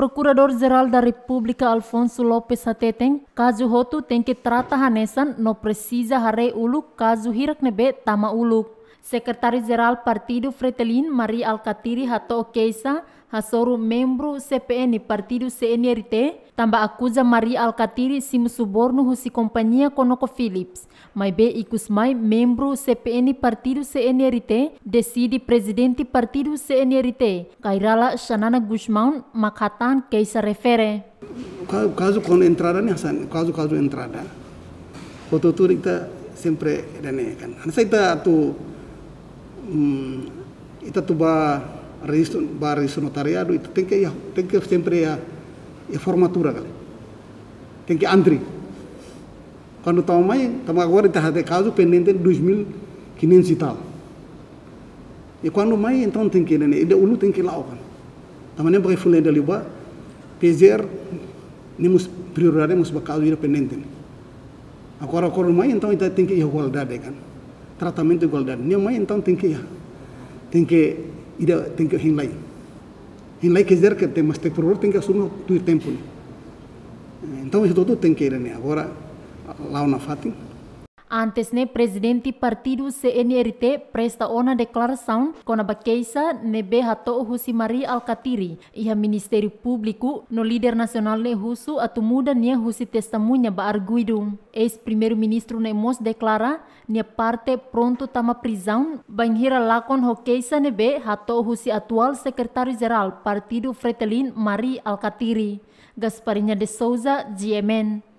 Procurador-Geral da República Alfonso Lopes Hateteng, caso Roto tem que a Nessan, no precisa hare uluk kazu hiraknebe tama uluk. Secretário-Geral Partido Fretelin Maria Alcatiri Hato Okeisa, hasoru membro CPN Partido CNRT, tamba acusa Maria Alkatiri sim suborno husi kompanyia Konoko Philips. Mai be icus mai membro CPN Partido CNRT, decide presidente Partido CNRT, Kairala Shanana Guzmán Makatan que se refere. Caso com entrada, né, hasan, Caso, caso entrada. Foto tudo kita sempre dane kan. Saya tu, um, mm, kita tuba registro, va a registro notariado y tiene que, ya, tiene que siempre ya, ya formatura ya kan Tiene que andri. Quando estava mais, estava agora está até caso pendente de 2.500 e tal. E quando mais então tem que né, ele ulu tem que lá kan. Também nem para fulano da liba, pezer nemos prioridade mus bakazo ira pendente. Agora agora mais então ele tem que igualdade kan. Tratamento igualdade. Nem mais então tem que ya, tem que tem que ir lá hinlay quer dizer que tem mas tem por tem que assumir tu tempo eh, então isso tudo tem que ir né agora lá na fatin Antesne presidente partido CNRT presta ona declaração kona ne nebe hato husi Mari Alcatiri iha ministeri publiku no líder nasional ne husu atu muda nia husi testamunya ba arguido. Ex-primeiro-ministro mos declara nia parte pronto tama prisão banhira lakon hokeisa nebe hato husi atual secretário-geral partido Fretelin Mari Alcatiri. Gasparinya de Souza, GMN.